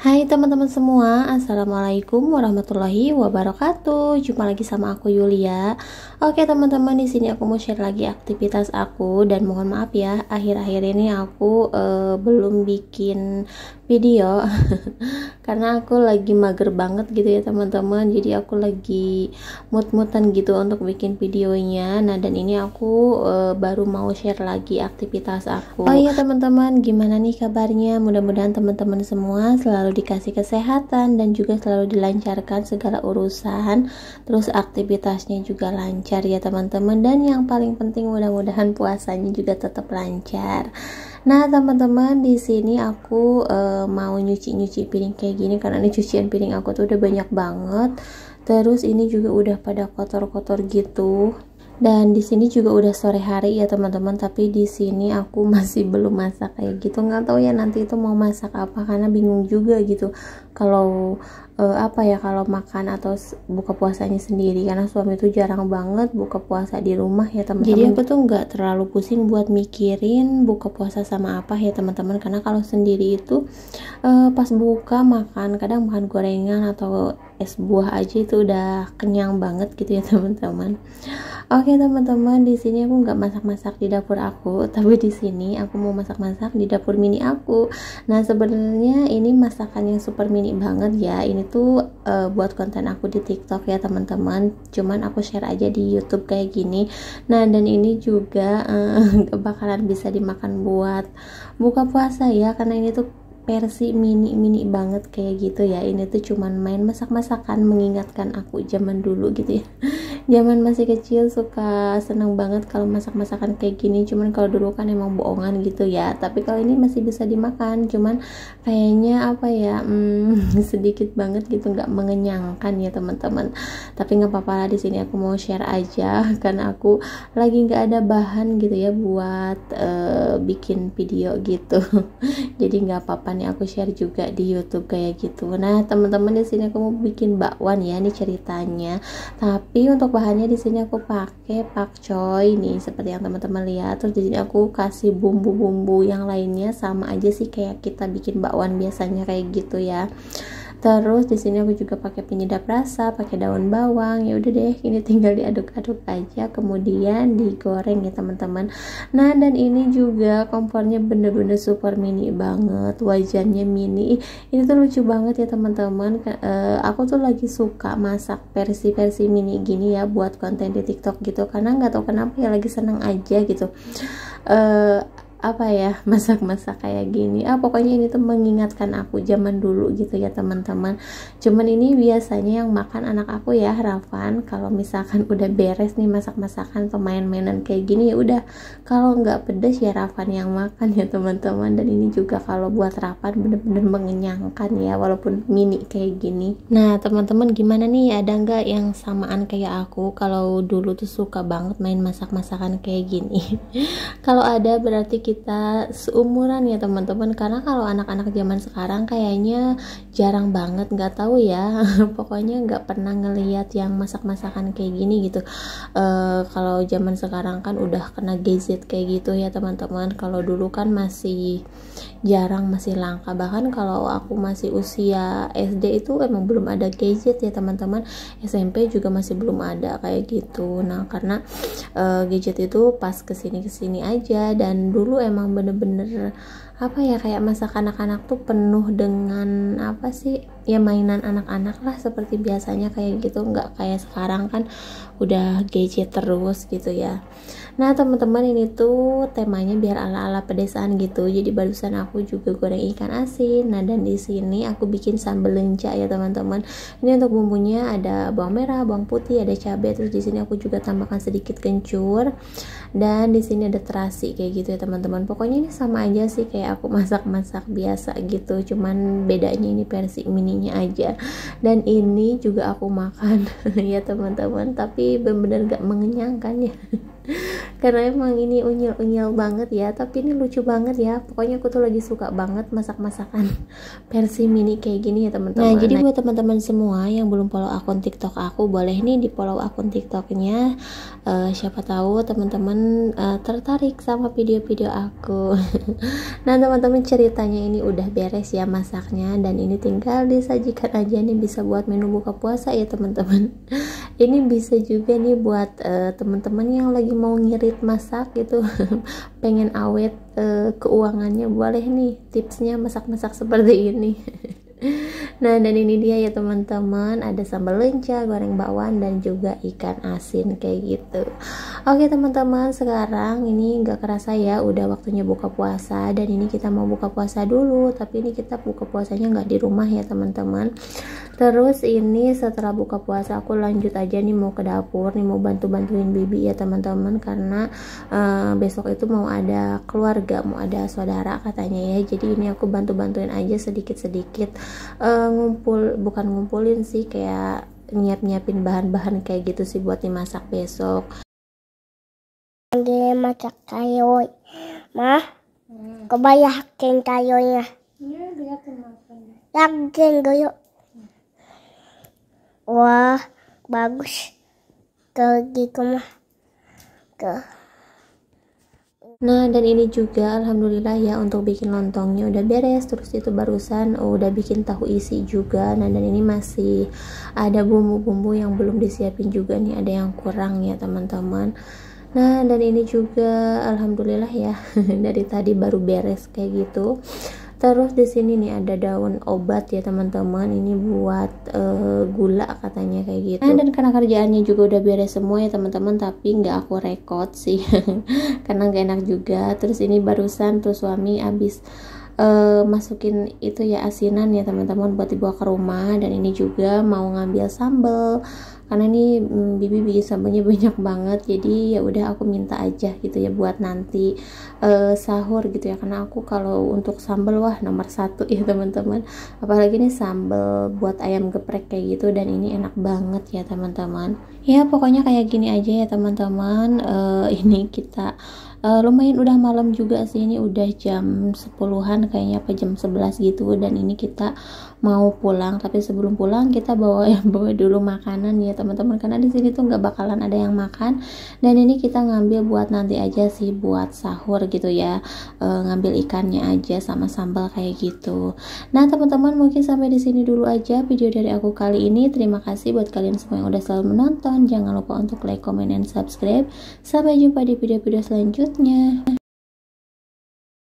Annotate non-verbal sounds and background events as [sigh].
Hai teman-teman semua, Assalamualaikum warahmatullahi wabarakatuh. Jumpa lagi sama aku Yulia. Oke teman-teman, di sini aku mau share lagi aktivitas aku dan mohon maaf ya, akhir-akhir ini aku uh, belum bikin video [laughs] karena aku lagi mager banget gitu ya teman-teman. Jadi aku lagi mut-mutan gitu untuk bikin videonya. Nah dan ini aku uh, baru mau share lagi aktivitas aku. Oh iya teman-teman, gimana nih kabarnya? Mudah-mudahan teman-teman semua selalu selalu dikasih kesehatan dan juga selalu dilancarkan segala urusan terus aktivitasnya juga lancar ya teman-teman dan yang paling penting mudah-mudahan puasanya juga tetap lancar nah teman-teman di sini aku uh, mau nyuci-nyuci piring kayak gini karena ini cucian piring aku tuh udah banyak banget terus ini juga udah pada kotor-kotor gitu dan di sini juga udah sore hari ya teman-teman tapi di sini aku [laughs] masih belum masak kayak gitu nggak tahu ya nanti itu mau masak apa karena bingung juga gitu kalau eh, apa ya kalau makan atau buka puasanya sendiri karena suami itu jarang banget buka puasa di rumah ya teman-teman jadi aku tuh nggak terlalu pusing buat mikirin buka puasa sama apa ya teman-teman karena kalau sendiri itu eh, pas buka makan kadang makan gorengan atau es buah aja itu udah kenyang banget gitu ya [laughs] teman-teman Oke teman-teman, di sini aku nggak masak-masak di dapur aku, [laughs] tapi di sini aku mau masak-masak di dapur mini aku. Nah sebenarnya ini masakan yang super mini banget ya. Ini tuh uh, buat konten aku di TikTok ya teman-teman. Cuman aku share aja di YouTube kayak gini. Nah dan ini juga uh, [laughs] bakalan bisa dimakan buat buka puasa ya, karena ini tuh versi mini-mini banget kayak gitu ya ini tuh cuman main masak-masakan mengingatkan aku zaman dulu gitu ya zaman masih kecil suka seneng banget kalau masak-masakan kayak gini cuman kalau dulu kan emang bohongan gitu ya tapi kalau ini masih bisa dimakan cuman kayaknya apa ya hmm, [laughs] sedikit banget gitu nggak mengenyangkan ya teman-teman tapi nggak apa-apa lah di sini aku mau share aja [laughs] karena aku lagi nggak ada bahan gitu ya buat uh, bikin video gitu [laughs] jadi nggak apa-apa nih aku share juga di YouTube kayak gitu nah teman-teman di sini aku mau bikin bakwan ya Ini ceritanya tapi untuk untuk bahannya di sini aku pakai pakcoy nih seperti yang teman-teman lihat terus di sini aku kasih bumbu-bumbu yang lainnya sama aja sih kayak kita bikin bakwan biasanya kayak gitu ya terus di sini aku juga pakai penyedap rasa pakai daun bawang ya udah deh ini tinggal diaduk-aduk aja kemudian digoreng ya teman-teman nah dan ini juga kompornya bener-bener super mini banget wajannya mini ini tuh lucu banget ya teman-teman e, aku tuh lagi suka masak versi-versi mini gini ya buat konten di tiktok gitu karena nggak tahu kenapa ya lagi seneng aja gitu e, apa ya [laughs] masak-masak kayak gini ah pokoknya ini tuh mengingatkan aku zaman dulu gitu ya teman-teman cuman ini biasanya yang makan anak aku ya Rafan kalau misalkan udah beres nih masak-masakan pemain mainan kayak gini ya udah kalau nggak pedes ya Rafan yang makan ya teman-teman dan ini juga kalau buat Rafan bener-bener mengenyangkan ya walaupun mini kayak gini nah teman-teman gimana nih ada nggak yang samaan kayak aku kalau dulu tuh suka banget main masak-masakan kayak gini [laughs] kalau ada berarti kita kita seumuran ya teman-teman karena kalau anak-anak zaman sekarang kayaknya jarang banget nggak tahu ya [laughs] pokoknya nggak pernah ngeliat yang masak-masakan kayak gini gitu e, kalau zaman sekarang kan udah kena gadget kayak gitu ya teman-teman kalau dulu kan masih jarang masih langka bahkan kalau aku masih usia SD itu emang belum ada gadget ya teman-teman SMP juga masih belum ada kayak gitu nah karena e, gadget itu pas kesini kesini aja dan dulu emang bener-bener apa ya kayak masa kanak-kanak tuh penuh dengan apa sih ya mainan anak-anak lah seperti biasanya kayak gitu nggak kayak sekarang kan udah gadget terus gitu ya nah teman-teman ini tuh temanya biar ala-ala pedesaan gitu jadi barusan aku juga goreng ikan asin nah dan di sini aku bikin sambal lenca ya teman-teman ini untuk bumbunya ada bawang merah bawang putih ada cabai terus di sini aku juga tambahkan sedikit kencur dan di sini ada terasi kayak gitu ya teman-teman pokoknya ini sama aja sih kayak aku [laughs] masak-masak biasa gitu cuman bedanya ini versi mininya aja dan ini juga aku makan [laughs] ya teman-teman tapi benar-benar gak mengenyangkan ya [laughs] [laughs] karena emang ini unyil-unyil banget ya tapi ini lucu banget ya pokoknya aku tuh lagi suka banget masak-masakan [laughs] versi mini kayak gini ya teman-teman nah jadi buat teman-teman semua yang belum follow akun tiktok aku boleh nih di follow akun tiktoknya uh, siapa tahu teman-teman uh, tertarik sama video-video aku [laughs] nah teman-teman ceritanya ini udah beres ya masaknya dan ini tinggal disajikan aja nih bisa buat menu buka puasa ya teman-teman ini bisa juga nih buat uh, teman-teman yang lagi mau ngirit masak gitu [laughs] pengen awet uh, keuangannya boleh nih tipsnya masak-masak seperti ini [laughs] Nah, dan ini dia ya teman-teman, ada sambal lenca, goreng bawang dan juga ikan asin kayak gitu. Oke, teman-teman, sekarang ini nggak kerasa ya udah waktunya buka puasa dan ini kita mau buka puasa dulu, tapi ini kita buka puasanya nggak di rumah ya, teman-teman. Terus ini setelah buka puasa aku lanjut aja nih mau ke dapur, nih mau bantu-bantuin bibi ya, teman-teman karena uh, besok itu mau ada keluarga, mau ada saudara katanya ya. Jadi ini aku bantu-bantuin aja sedikit-sedikit ngumpul bukan ngumpulin sih kayak nyiap-nyiapin bahan-bahan kayak gitu sih buat dimasak besok lagi masak kayu mah kebanyakan kayunya iya, ya? yakin kayu wah bagus ke gitu mah ke Nah, dan ini juga alhamdulillah ya untuk bikin lontongnya udah beres. Terus itu barusan udah bikin tahu isi juga. Nah, dan ini masih ada bumbu-bumbu yang belum disiapin juga nih, ada yang kurang ya, teman-teman. Nah, dan ini juga alhamdulillah ya [laughs] dari tadi baru beres kayak gitu. Terus di sini nih ada daun obat ya teman-teman. Ini buat uh, gula katanya kayak gitu. Nah, dan karena kerjaannya juga udah beres semua ya teman-teman, tapi nggak aku rekod sih [laughs] karena nggak enak juga. Terus ini barusan tuh suami abis uh, eh, masukin itu ya asinan ya teman-teman buat dibawa ke rumah dan ini juga mau ngambil sambel karena ini mm, bibi bikin sambalnya [laughs] banyak banget jadi ya udah aku minta aja gitu ya buat nanti uh, sahur gitu ya karena aku kalau untuk sambal wah nomor satu ya [laughs] teman-teman apalagi ini sambal buat ayam geprek kayak gitu dan ini enak banget ya teman-teman ya pokoknya kayak gini aja ya teman-teman uh, [laughs] ini kita uh, lumayan udah malam juga sih ini udah jam 10-an kayaknya apa jam 11 gitu dan ini kita mau pulang tapi sebelum pulang kita bawa ya [laughs] bawa dulu makanan ya teman-teman karena di sini tuh nggak bakalan ada yang makan dan ini kita ngambil buat nanti aja sih buat sahur gitu ya e, ngambil ikannya aja sama sambal kayak gitu nah teman-teman mungkin sampai di sini dulu aja video dari aku kali ini terima kasih buat kalian semua yang udah selalu menonton jangan lupa untuk like comment and subscribe sampai jumpa di video-video selanjutnya nha